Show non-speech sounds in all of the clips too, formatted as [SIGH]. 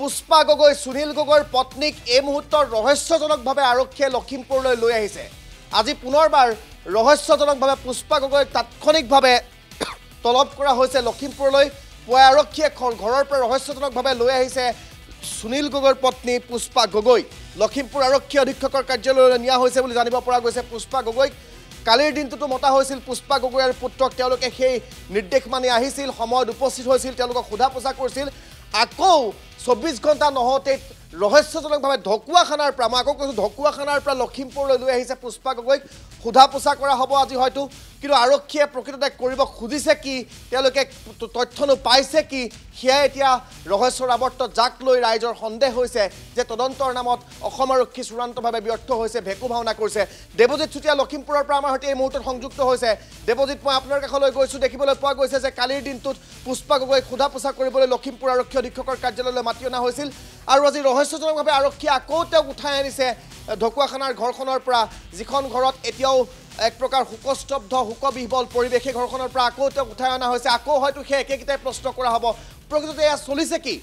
পুষ্পা গগৈ সুনীল গগৈৰ পত্নীক এই মুহূৰ্তৰ ৰহস্যজনকভাৱে আৰক্ষীয়ে লখিমপুৰলৈ লৈ আহিছে আজি পুনৰবাৰ ৰহস্যজনকভাৱে পুষ্পা গগৈক তাৎক্ষণিকভাৱে [COUGHS] তলব কৰা হৈছে লখিমপুৰলৈ পুৱাই আৰক্ষীয়ে ঘৰৰ পৰা ৰহস্যজনকভাৱে লৈ আহিছে সুনীল গগৈৰ পত্নী পুষ্পা গগৈ লখিমপুৰ আৰক্ষী অধীক্ষকৰ কাৰ্যালয়লৈ নিয়া হৈছে বুলি জানিব পৰা গৈছে পুষ্পা গগৈক কালিৰ দিনটোতো মতা হৈছিল পুষ্পা গগৈ আৰু পুত্ৰক তেওঁলোকে সেই নিৰ্দেশ মানি আহিছিল সময়ত উপস্থিত হৈছিল তেওঁলোকক সোধা পোছা কৰিছিল আকৌ চৌব্বিছ ঘণ্টা নহওঁতে ৰহস্যজনকভাৱে ঢকুৱাখানাৰ পৰা মই আকৌ কৈছোঁ ঢকুৱাখানাৰ পৰা লখিমপুৰলৈ লৈ আহিছে পুষ্পা গগৈক সোধা পোছা কৰা হ'ব আজি হয়তো কিন্তু আৰক্ষীয়ে প্ৰকৃততে কৰিব খুজিছে কি তেওঁলোকে তথ্যনো পাইছে কি সেয়াই এতিয়া ৰহস্যৰ আৱৰ্ত যাক লৈ ৰাইজৰ সন্দেহ হৈছে যে তদন্তৰ নামত অসম আৰক্ষী চূড়ান্তভাৱে ব্যৰ্থ হৈছে ভেকু ভাওনা কৰিছে দেৱজিৎ চুতীয়া লখিমপুৰৰ পৰা আমাৰ সৈতে এই মুহূৰ্তত সংযুক্ত হৈছে দেৱজিৎ মই আপোনাৰ কাষলৈ গৈছোঁ দেখিবলৈ পোৱা গৈছে যে কালিৰ দিনটোত পুষ্পা গগৈক সোধা পোছা কৰিবলৈ লখিমপুৰ আৰক্ষী অধীক্ষকৰ কাৰ্যালয়লৈ মাতি অনা হৈছিল আৰু আজি ৰহস্যজনকভাৱে আৰক্ষীয়ে আকৌ তেওঁক উঠাই আনিছে ঢকুৱাখানাৰ ঘৰখনৰ পৰা যিখন ঘৰত এতিয়াও এক প্ৰকাৰ শোকস্তব্ধ শোকবিহ্বল পৰিৱেশ সেই ঘৰখনৰ পৰা আকৌ তেওঁক উঠাই অনা হৈছে আকৌ হয়তো সেই একেকেইটাই প্ৰশ্ন কৰা হ'ব প্ৰকৃততে এয়া চলিছে কি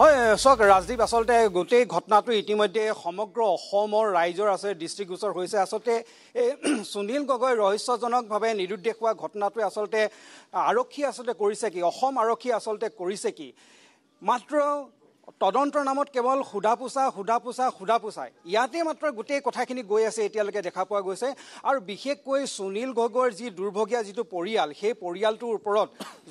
হয় চক ৰাজদ্বীপ আচলতে গোটেই ঘটনাটো ইতিমধ্যে সমগ্ৰ অসমৰ ৰাইজৰ আছে ডিষ্ট্ৰিক্ট গোচৰ হৈছে আচলতে এই [CLEARS THROAT] সুনীল গগৈ ৰহস্যজনকভাৱে নিৰুদ্দেশ হোৱা ঘটনাটোৱে আচলতে আৰক্ষী আচলতে কৰিছে কি অসম আৰক্ষী আচলতে কৰিছে কি মাত্ৰ তদন্তৰ নামত কেৱল সোধা পোচা সোধা পোচা সোধা পোচা ইয়াতে মাত্ৰ গোটেই কথাখিনি গৈ আছে এতিয়ালৈকে দেখা পোৱা গৈছে আৰু বিশেষকৈ সুনীল গগৈৰ যি দুৰ্ভগীয়া যিটো পৰিয়াল সেই পৰিয়ালটোৰ ওপৰত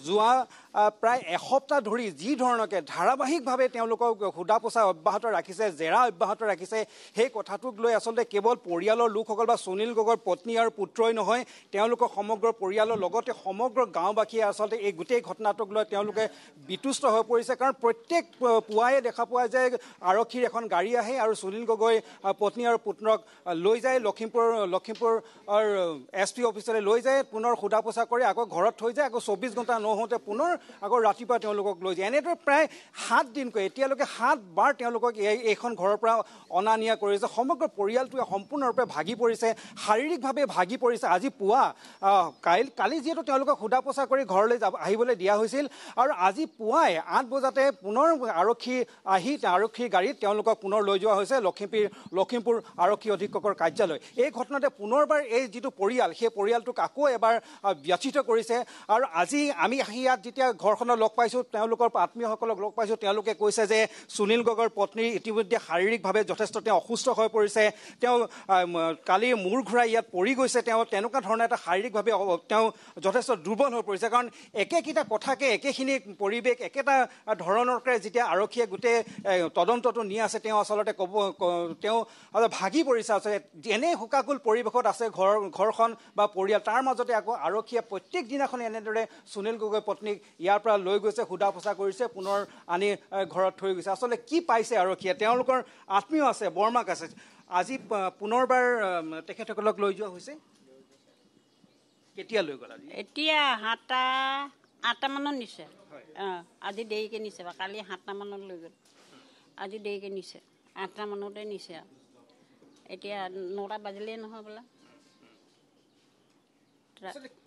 যোৱা প্ৰায় এসপ্তাহ ধৰি যি ধৰণকে ধাৰাবাহিকভাৱে তেওঁলোকক সোধা পোছা অব্যাহত ৰাখিছে জেৰা অব্যাহত ৰাখিছে সেই কথাটোক লৈ আচলতে কেৱল পৰিয়ালৰ লোকসকল বা সুনীল গগৈৰ পত্নী আৰু পুত্ৰই নহয় তেওঁলোকৰ সমগ্ৰ পৰিয়ালৰ লগতে সমগ্ৰ গাঁওবাসীয়ে আচলতে এই গোটেই ঘটনাটোক লৈ তেওঁলোকে বিতুষ্ট হৈ পৰিছে কাৰণ প্ৰত্যেক পুৱাই দেখা পোৱা যায় আৰক্ষীৰ এখন গাড়ী আহে আৰু সুনীল গগৈ পত্নী আৰু পুত্ৰক লৈ যায় লখিমপুৰ লখিমপুৰৰ এছ পি অফিচলৈ লৈ যায় পুনৰ সোধা পোছা কৰে আকৌ ঘৰত থৈ যায় আকৌ চৌব্বিছ ঘণ্টা নহওঁতে পুনৰ আকৌ ৰাতিপুৱা তেওঁলোকক লৈ যায় এনেদৰে প্ৰায় সাত দিনকৈ এতিয়ালৈকে বাৰ তেওঁলোকক এই এইখন ঘৰৰ পৰা অনা নিয়া কৰিছে সমগ্ৰ পৰিয়ালটোৱে সম্পূৰ্ণৰূপে ভাগি পৰিছে শাৰীৰিকভাৱে ভাগি পৰিছে আজি পুৱা কাইলৈ কালি যিহেতু তেওঁলোকক সোধা পোছা কৰি ঘৰলৈ যাব আহিবলৈ দিয়া হৈছিল আৰু আজি পুৱাই আঠ বজাতে পুনৰ আৰক্ষী আহি আৰক্ষীৰ গাড়ীত তেওঁলোকক পুনৰ লৈ যোৱা হৈছে লখিমপুৰ লখিমপুৰ আৰক্ষী অধীক্ষকৰ কাৰ্যালয় এই ঘটনাতে পুনৰবাৰ এই যিটো পৰিয়াল সেই পৰিয়ালটোক আকৌ এবাৰ ব্যথিত কৰিছে আৰু আজি আমি আহি ইয়াত যেতিয়া ঘৰখনত লগ পাইছোঁ তেওঁলোকৰ আত্মীয়সকলক লগ পাইছোঁ তেওঁলোকে কৈছে যে সুনীল গগৈৰ পত্নীৰ ইতিমধ্যে শাৰীৰিকভাৱে যথেষ্ট তেওঁ অসুস্থ হৈ পৰিছে তেওঁ কালি মূৰ ঘূৰাই ইয়াত পৰি গৈছে তেওঁ তেনেকুৱা ধৰণৰ এটা শাৰীৰিকভাৱে তেওঁ যথেষ্ট দুৰ্বল হৈ পৰিছে কাৰণ একেকেইটা কথাকে একেখিনি পৰিৱেশ একেটা ধৰণকে যেতিয়া আৰক্ষীয়ে গোটেই তদন্তটো নি আছে তেওঁ আচলতে ক'ব তেওঁ ভাগি পৰিছে আচলতে এনে শোকাকুল পৰিৱেশত আছে ঘৰ ঘৰখন বা পৰিয়াল তাৰ মাজতে আকৌ আৰক্ষীয়ে প্ৰত্যেক দিনাখন এনেদৰে সুনীল গগৈ পত্নীক ইয়াৰ পৰা লৈ গৈছে সোধা পোছা কৰিছে পুনৰ আনি ঘৰত থৈ গৈছে আচলতে কি পাইছে আৰক্ষীয়ে তেওঁলোকৰ আত্মীয় আছে বৰমাক আছে আজি পুনৰবাৰ তেখেতসকলক লৈ যোৱা হৈছে কেতিয়া লৈ গ'ল এতিয়া সাতটা আঠটামানত নিছে অঁ আজি দেৰিকে নিছে বা কালি সাতটামানত লৈ গ'ল আজি দেৰিকে নিছে আঠটামানতে নিছে আৰু এতিয়া নটা বাজিলেই নহয় বোলা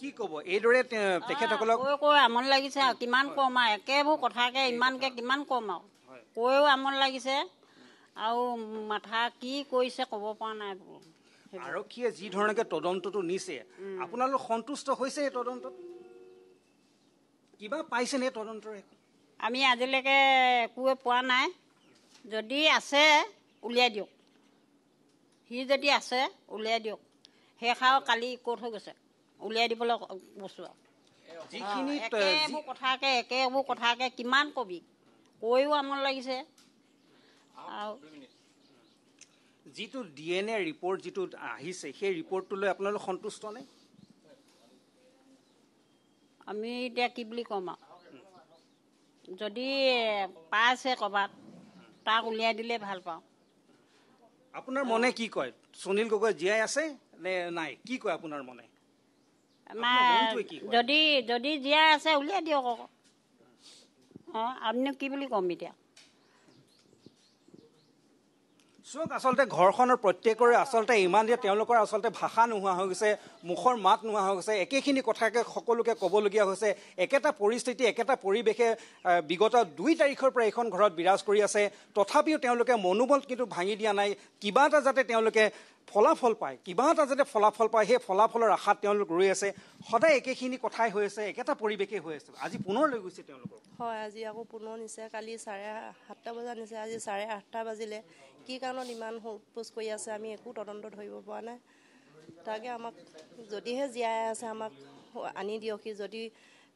কি ক'ব এইদৰে তেখেতসকলক কৈ কৈ আমনি লাগিছে আৰু কিমান কম আৰু একেবোৰ কথাকে ইমানকে কিমান কম আৰু কৈও আমনি লাগিছে আৰু মাথা কি কৰিছে ক'ব পৰা নাই আৰক্ষীয়ে যি ধৰণে তদন্তটো নিছে আপোনালোক সন্তুষ্ট হৈছে এই তদন্তত কিবা পাইছে নে তদন্তৰে আমি আজিলৈকে একোৱে পোৱা নাই যদি আছে উলিয়াই দিয়ক সি যদি আছে উলিয়াই দিয়ক সেইষাৰ কালি ক'ত হৈ গৈছে উলিয়াই দিবলৈ বস্তু আৰু কথাকে একেবোৰ কথাকে কিমান কবি কৈও আমাৰ লাগিছে আৰু যিটো ডি এন এ ৰিপৰ্ট যিটো আহিছে সেই ৰিপৰ্টটো লৈ আপোনালোক সন্তুষ্ট নে আমি এতিয়া কি বুলি ক'ম আৰু যদি পাইছে ক'ৰবাত তাক উলিয়াই দিলে ভাল পাওঁ আপোনাৰ মনে কি কয় সুনীল গগৈ জীয়াই আছে নে নাই কি কয় আপোনাৰ মনে আমাৰ যদি যদি জীয়াই আছে উলিয়াই দিয়ক আকৌ অঁ আপুনি কি বুলি ক'ম এতিয়া চোক আচলতে ঘৰখনৰ প্ৰত্যেকৰে আচলতে ইমান যে তেওঁলোকৰ আচলতে ভাষা নোহোৱা হৈ গৈছে মুখৰ মাত নোহোৱা হৈ গৈছে একেখিনি কথাকে সকলোকে ক'বলগীয়া হৈছে একেটা পৰিস্থিতি একেটা পৰিৱেশে বিগত দুই তাৰিখৰ পৰা এইখন ঘৰত বিৰাজ কৰি আছে তথাপিও তেওঁলোকে মনোবল কিন্তু ভাঙি দিয়া নাই কিবা এটা যাতে তেওঁলোকে ফলাফল পায় কিবা এটা যাতে ফলাফল পায় সেই ফলাফলৰ আশাত তেওঁলোক ৰৈ আছে সদায় একেখিনি কথাই হৈ আছে একেটা পৰিৱেশেই হৈ আছে আজি পুনৰ লৈ গৈছে তেওঁলোকক হয় আজি আকৌ পুনৰ নিছে কালি চাৰে সাতটা বজাত নিছে আজি চাৰে আঠটা বাজিলে কি কাৰণত ইমান সোজ কৰি আছে আমি একো তদন্ত ধৰিব পৰা নাই তাকে আমাক যদিহে জীয়াই আছে আমাক আনি দিয়ক সি যদি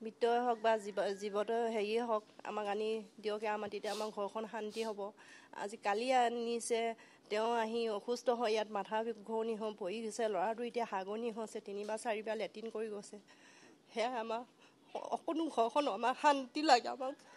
মৃত্যই হওক বা জীৱ জীৱত হেৰিয়ে হওক আমাক আনি দিয়ক আমাৰ তেতিয়া আমাৰ ঘৰখন শান্তি হ'ব আজি কালি আনিছে তেওঁ আহি অসুস্থ হয় ইয়াত মাথা ঘূৰণি হয় পৰি গৈছে ল'ৰাটো এতিয়া হাগনি হৈছে তিনিবাৰ চাৰিবাৰ লেট্ৰিন কৰি গৈছে সেয়াই আমাৰ অকণো ঘৰখন আমাৰ শান্তি লাগে আমাক